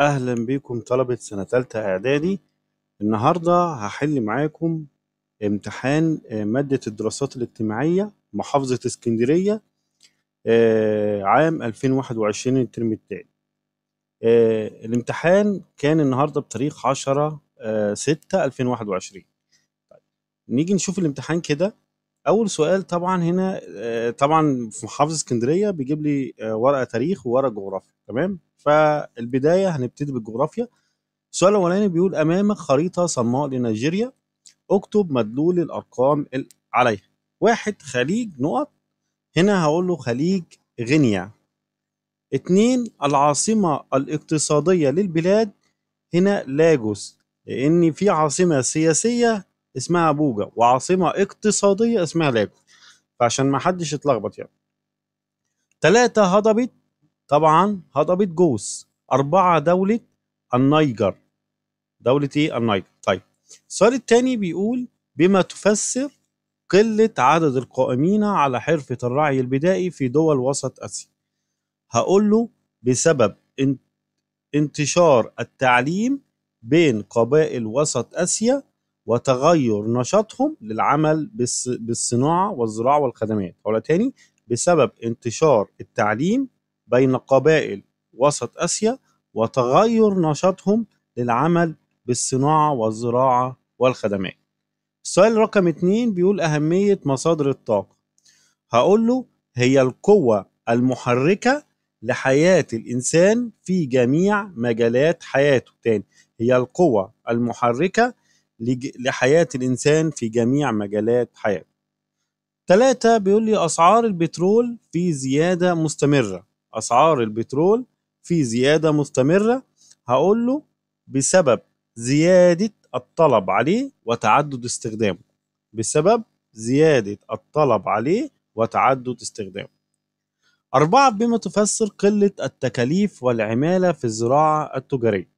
اهلا بيكم طلبة سنة تالتة اعدادي النهاردة هحل معاكم امتحان آه، مادة الدراسات الاجتماعية محافظة اسكندرية آه، عام 2021 الترم التاني آه، الامتحان كان النهاردة بتاريخ 10 6 2021 نيجي نشوف الامتحان كده اول سؤال طبعا هنا آه، طبعا في محافظه اسكندريه بيجيب لي آه، ورقه تاريخ وورقه جغرافيا تمام فالبدايه هنبتدي بالجغرافيا السؤال الاولاني بيقول امامك خريطه صماء لنيجيريا اكتب مدلول الارقام عليها واحد خليج نقط هنا هقول له خليج غينيا اتنين العاصمة الاقتصادية للبلاد هنا لاجوس لأن في عاصمة سياسية اسمها بوجا وعاصمة اقتصادية اسمها لاجو فعشان ما حدش يتلخبط يعني ثلاثة هضبت طبعا هضبت جوس أربعة دولة النيجر دولة إيه النيجر طيب السؤال التاني بيقول بما تفسر قلة عدد القائمين على حرفة الرعي البدائي في دول وسط آسيا هقول له بسبب انتشار التعليم بين قبائل وسط آسيا وتغير نشاطهم للعمل بالصناعة والزراعة والخدمات هقولها تاني بسبب انتشار التعليم بين قبائل وسط آسيا وتغير نشاطهم للعمل بالصناعة والزراعة والخدمات السؤال رقم اتنين بيقول أهمية مصادر الطاقة هقول له هي القوة المحركة لحياة الإنسان في جميع مجالات حياته تاني هي القوة المحركة لحياة الإنسان في جميع مجالات حياته ثلاثة بيقول لي أسعار البترول في زيادة مستمرة أسعار البترول في زيادة مستمرة هقول له بسبب زيادة الطلب عليه وتعدد استخدامه بسبب زيادة الطلب عليه وتعدد استخدامه أربعة بما تفسر قلة التكاليف والعمالة في الزراعة التجارية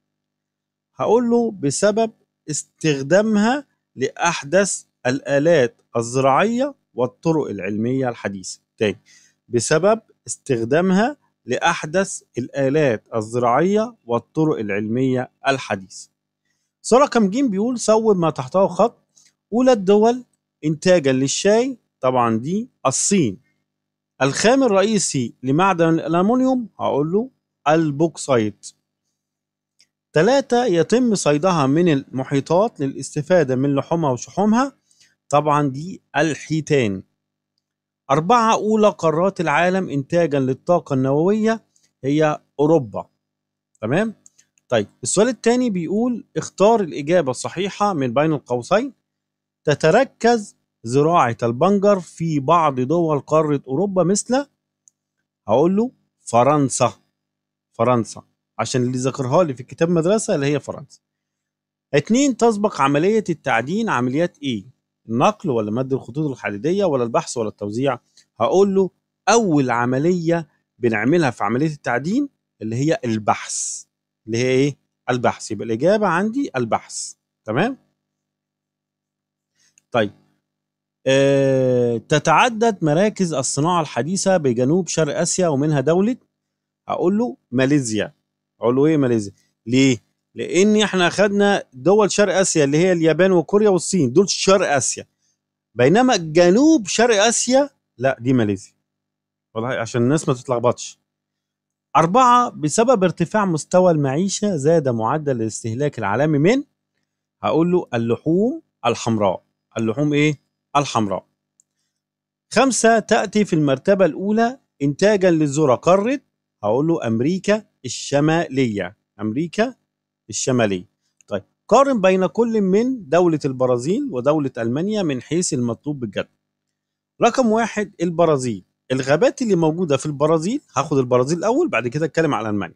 هقول له بسبب استخدامها لأحدث الآلات الزراعية والطرق العلمية الحديثة تاني بسبب استخدامها لأحدث الآلات الزراعية والطرق العلمية الحديثة سورة كم جيم بيقول صور ما تحته خط أولى الدول إنتاجا للشاي طبعا دي الصين الخام الرئيسي لمعدن الألمنيوم هقول له البوكسايت ثلاثة يتم صيدها من المحيطات للاستفادة من لحومها وشحومها طبعا دي الحيتان أربعة أولى قارات العالم إنتاجا للطاقة النووية هي أوروبا تمام طيب السؤال الثاني بيقول اختار الإجابة الصحيحة من بين القوسين تتركز زراعة البنجر في بعض دول قارة أوروبا مثل هقول له فرنسا فرنسا عشان اللي ذكرها لي في كتاب مدرسة اللي هي فرنسا اتنين تسبق عملية التعدين عمليات ايه النقل ولا مد الخطوط الحديدية ولا البحث ولا التوزيع هقول له أول عملية بنعملها في عملية التعدين اللي هي البحث اللي هي ايه البحث يبقى الإجابة عندي البحث تمام طيب أه تتعدد مراكز الصناعة الحديثة بجنوب شرق آسيا ومنها دولة هقول له ماليزيا علويه ماليزيا ليه لان احنا اخذنا دول شرق اسيا اللي هي اليابان وكوريا والصين دول شرق اسيا بينما جنوب شرق اسيا لا دي ماليزيا والله عشان الناس ما تتلخبطش أربعة بسبب ارتفاع مستوى المعيشة زاد معدل الاستهلاك العالمي من هقول له اللحوم الحمراء اللحوم إيه؟ الحمراء خمسة تأتي في المرتبة الأولى إنتاجا للذرة قارة هقول له أمريكا الشماليه امريكا الشماليه طيب قارن بين كل من دوله البرازيل ودوله المانيا من حيث المطلوب بالجدول رقم واحد البرازيل الغابات اللي موجوده في البرازيل هاخد البرازيل الاول بعد كده اتكلم على المانيا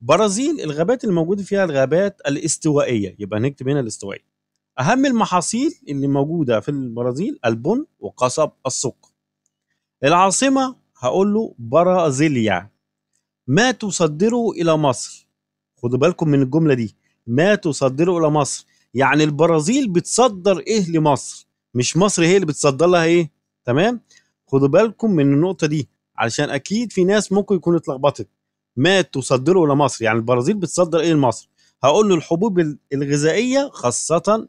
برازيل الغابات اللي موجوده فيها الغابات الاستوائيه يبقى نكتب هنا الاستوائيه اهم المحاصيل اللي موجوده في البرازيل البن وقصب السكر العاصمه هقول له برازيليا ما تصدره إلى مصر خدوا بالكم من الجملة دي ما تصدره إلى مصر يعني البرازيل بتصدر إيه لمصر مش مصر هي اللي بتصدر لها إيه تمام خدوا بالكم من النقطة دي علشان أكيد في ناس ممكن يكون اتلخبطت ما تصدره إلى مصر يعني البرازيل بتصدر إيه لمصر هقول له الحبوب الغذائية خاصة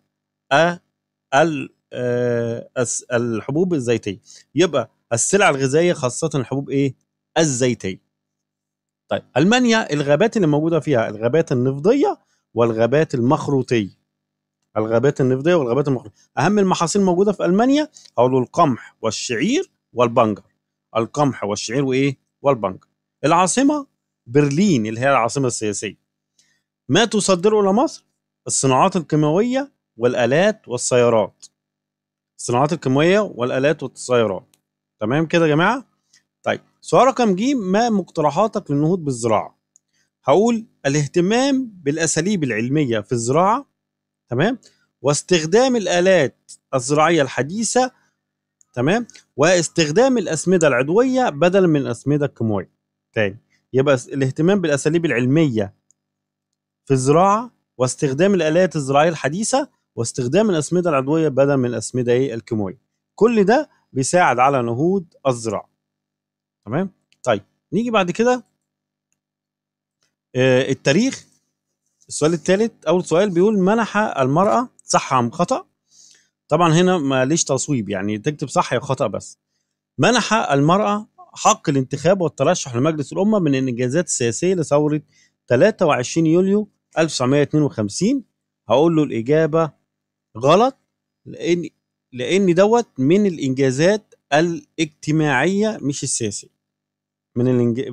ال آه، الحبوب الزيتية يبقى السلع الغذائية خاصة الحبوب إيه الزيتية طيب المانيا الغابات اللي موجوده فيها الغابات النفضيه والغابات المخروطيه الغابات النفضيه والغابات المخروطيه اهم المحاصيل الموجوده في المانيا هقولوا القمح والشعير والبنجر القمح والشعير وايه والبنجر العاصمه برلين اللي هي العاصمه السياسيه ما تصدره الى مصر الصناعات الكيماويه والالات والسيارات الصناعات الكيماويه والالات والسيارات تمام كده يا جماعه طيب سؤال رقم ج ما مقترحاتك للنهوض بالزراعه؟ هقول الاهتمام بالاساليب العلميه في الزراعه تمام واستخدام الالات الزراعيه الحديثه تمام واستخدام الاسمده العضويه بدلا من الاسمده الكيماويه تاني يبقى الاهتمام بالاساليب العلميه في الزراعه واستخدام الالات الزراعيه الحديثه واستخدام الاسمده العضويه بدلا من الاسمده إيه؟ الكيماويه كل ده بيساعد على نهوض الزراعه تمام طيب نيجي بعد كده آه، التاريخ السؤال الثالث اول سؤال بيقول منح المراه صح ام خطا طبعا هنا ماليش تصويب يعني تكتب صح يا خطا بس منح المراه حق الانتخاب والترشح لمجلس الامه من الانجازات السياسيه لثوره 23 يوليو 1952 هقول له الاجابه غلط لان لان دوت من الانجازات الاجتماعيه مش السياسيه من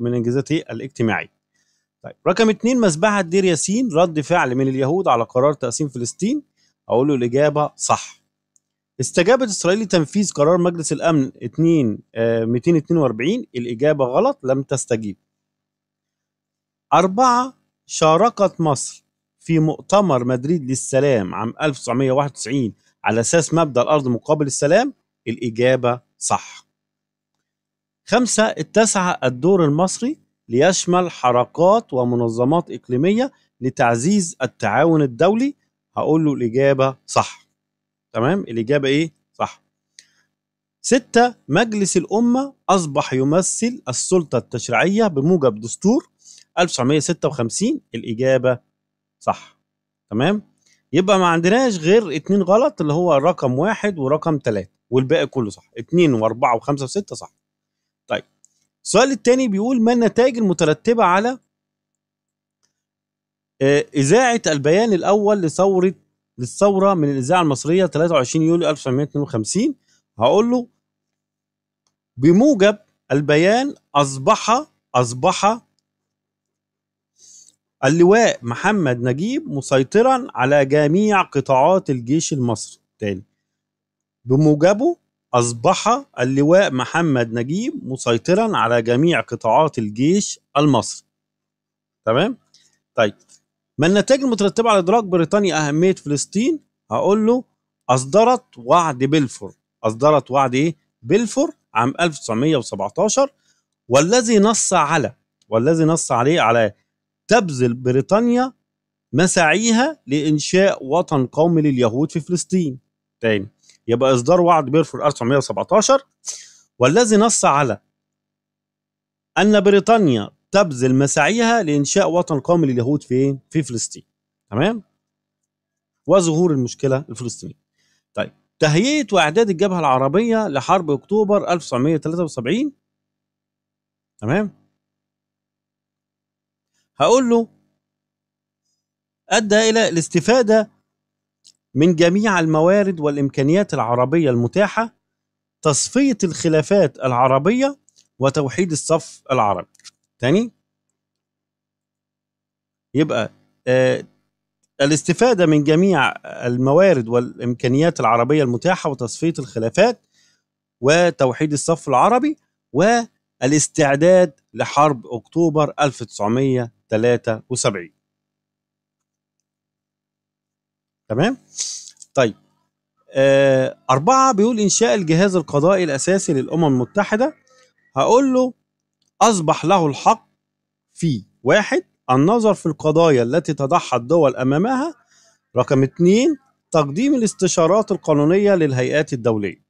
من انجازاته إيه؟ الاجتماعي. طيب رقم اثنين مذبحه دير ياسين رد فعل من اليهود على قرار تقسيم فلسطين اقول له الاجابه صح. استجابت اسرائيل لتنفيذ قرار مجلس الامن 2 242 آه، الاجابه غلط لم تستجيب. أربعة شاركت مصر في مؤتمر مدريد للسلام عام 1991 على أساس مبدأ الأرض مقابل السلام الإجابة صح خمسة اتسع الدور المصري ليشمل حركات ومنظمات إقليمية لتعزيز التعاون الدولي هقول له الإجابة صح تمام الإجابة إيه صح ستة مجلس الأمة أصبح يمثل السلطة التشريعية بموجب دستور 1956 الإجابة صح تمام يبقى ما عندناش غير اتنين غلط اللي هو رقم واحد ورقم تلاتة والباقي كله صح اتنين واربعة وخمسة وستة صح السؤال الثاني بيقول ما النتائج المترتبة على آه، إذاعة البيان الأول لثورة للثورة من الإذاعة المصرية 23 يوليو 1952 هقول له بموجب البيان أصبح أصبح اللواء محمد نجيب مسيطرا على جميع قطاعات الجيش المصري تاني بموجبه أصبح اللواء محمد نجيب مسيطرا على جميع قطاعات الجيش المصري تمام طيب ما النتائج المترتبة على إدراك بريطانيا أهمية فلسطين هقول له أصدرت وعد بلفور أصدرت وعد إيه بلفور عام 1917 والذي نص على والذي نص عليه على تبذل بريطانيا مساعيها لإنشاء وطن قومي لليهود في فلسطين تاني يبقى إصدار وعد بيرفور 1917 والذي نص على أن بريطانيا تبذل مساعيها لإنشاء وطن قومي لليهود في في فلسطين تمام وظهور المشكلة الفلسطينية طيب تهيئة وإعداد الجبهة العربية لحرب أكتوبر 1973 تمام هقول له أدى إلى الاستفادة من جميع الموارد والامكانيات العربيه المتاحه تصفيه الخلافات العربيه وتوحيد الصف العربي. تاني يبقى آه الاستفاده من جميع الموارد والامكانيات العربيه المتاحه وتصفيه الخلافات وتوحيد الصف العربي والاستعداد لحرب اكتوبر 1973 تمام طيب آه أربعة بيقول إنشاء الجهاز القضائي الأساسي للأمم المتحدة هقول له أصبح له الحق في واحد النظر في القضايا التي تضحى الدول أمامها رقم اثنين تقديم الاستشارات القانونية للهيئات الدولية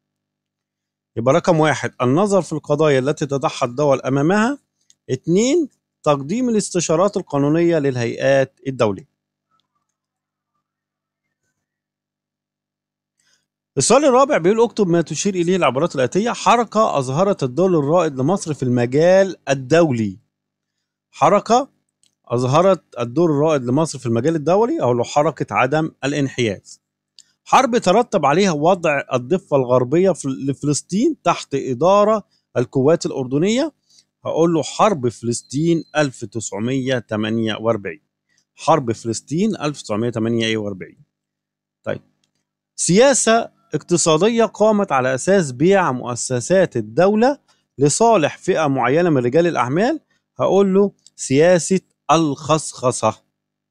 يبقى رقم واحد النظر في القضايا التي تضحى الدول أمامها اثنين تقديم الاستشارات القانونية للهيئات الدولية السؤال الرابع بيقول اكتب ما تشير اليه العبارات الاتيه حركه اظهرت الدور الرائد لمصر في المجال الدولي حركه اظهرت الدور الرائد لمصر في المجال الدولي او له حركه عدم الانحياز حرب ترتب عليها وضع الضفه الغربيه لفلسطين تحت اداره القوات الاردنيه هقول له حرب فلسطين 1948 حرب فلسطين 1948 طيب سياسة اقتصادية قامت على أساس بيع مؤسسات الدولة لصالح فئة معينة من رجال الأعمال هقول له سياسة الخصخصة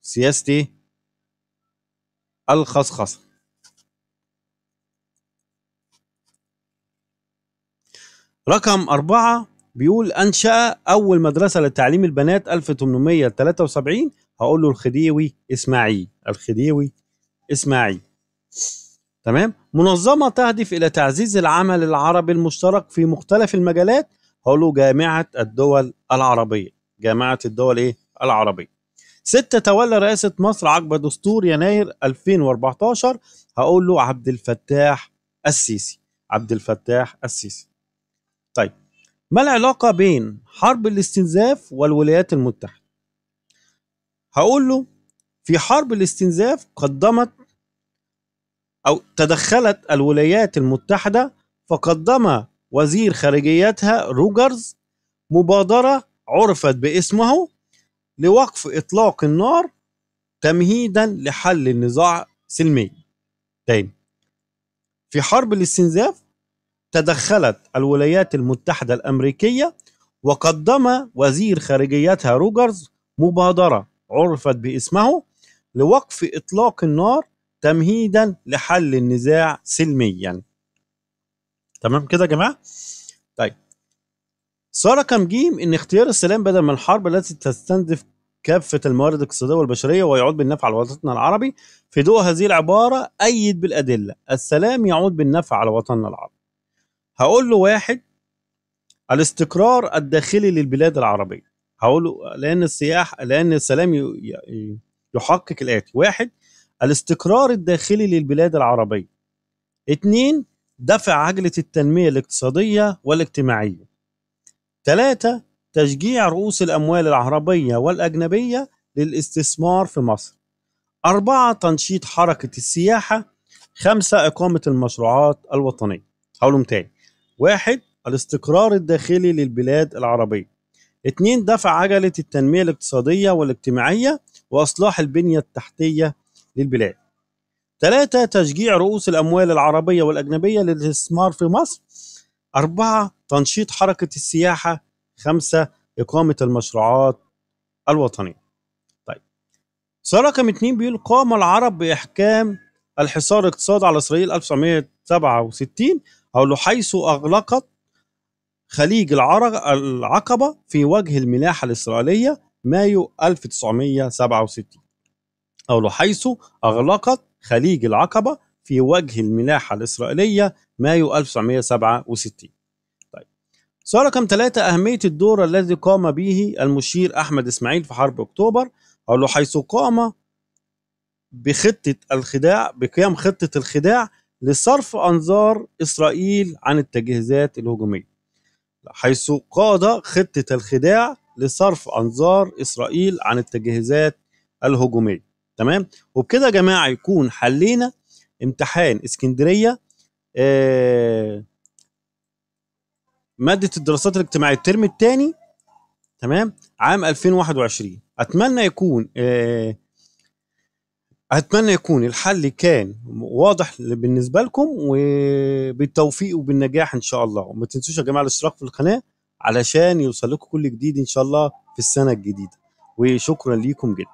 سياسة إيه؟ الخصخصة رقم أربعة بيقول أنشأ أول مدرسة لتعليم البنات 1873 هقول له الخديوي إسماعيل الخديوي إسماعيل تمام منظمة تهدف إلى تعزيز العمل العربي المشترك في مختلف المجالات هولو جامعة الدول العربية جامعة الدول إيه؟ العربية ستة تولى رئاسة مصر عقب دستور يناير 2014 هقول له عبد الفتاح السيسي عبد الفتاح السيسي طيب ما العلاقة بين حرب الاستنزاف والولايات المتحدة هقول له في حرب الاستنزاف قدمت أو تدخلت الولايات المتحدة فقدم وزير خارجيتها روجرز مبادرة عرفت باسمه لوقف إطلاق النار تمهيدا لحل النزاع سلميا تاني في حرب الاستنزاف تدخلت الولايات المتحدة الأمريكية وقدم وزير خارجيتها روجرز مبادرة عرفت باسمه لوقف إطلاق النار تمهيدا لحل النزاع سلميا تمام كده يا جماعه طيب صار رقم ج ان اختيار السلام بدل من الحرب التي تستنزف كافة الموارد الاقتصادية والبشرية ويعود بالنفع على وطننا العربي في ضوء هذه العبارة أيد بالأدلة السلام يعود بالنفع على وطننا العربي هقول له واحد الاستقرار الداخلي للبلاد العربية هقول له لأن السياح لأن السلام يحقق الآتي واحد الاستقرار الداخلي للبلاد العربية اثنين دفع عجلة التنمية الاقتصادية والاجتماعية ثلاثة تشجيع رؤوس الأموال العربية والأجنبية للاستثمار في مصر أربعة تنشيط حركة السياحة خمسة إقامة المشروعات الوطنية هقولهم تاني واحد الاستقرار الداخلي للبلاد العربية اتنين دفع عجلة التنمية الاقتصادية والاجتماعية وإصلاح البنية التحتية للبلاد ثلاثة تشجيع رؤوس الأموال العربية والأجنبية للاستثمار في مصر أربعة تنشيط حركة السياحة خمسة إقامة المشروعات الوطنية طيب سؤال رقم اتنين بيقول قام العرب بإحكام الحصار الاقتصادي على إسرائيل 1967 أو حيث أغلقت خليج العقبة في وجه الملاحة الإسرائيلية مايو 1967 أو حيث أغلقت خليج العقبة في وجه الملاحة الإسرائيلية مايو 1967 طيب سؤال رقم ثلاثة أهمية الدور الذي قام به المشير أحمد إسماعيل في حرب أكتوبر أو حيث قام بخطة الخداع بقيام خطة الخداع لصرف أنظار إسرائيل عن التجهيزات الهجومية حيث قاد خطة الخداع لصرف أنظار إسرائيل عن التجهيزات الهجومية تمام وبكده يا جماعه يكون حلينا امتحان اسكندريه آه ماده الدراسات الاجتماعيه الترم الثاني تمام عام 2021 اتمنى يكون آه اتمنى يكون الحل كان واضح بالنسبه لكم وبالتوفيق وبالنجاح ان شاء الله وما تنسوش يا جماعه الاشتراك في القناه علشان يوصل لكم كل جديد ان شاء الله في السنه الجديده وشكرا ليكم جدا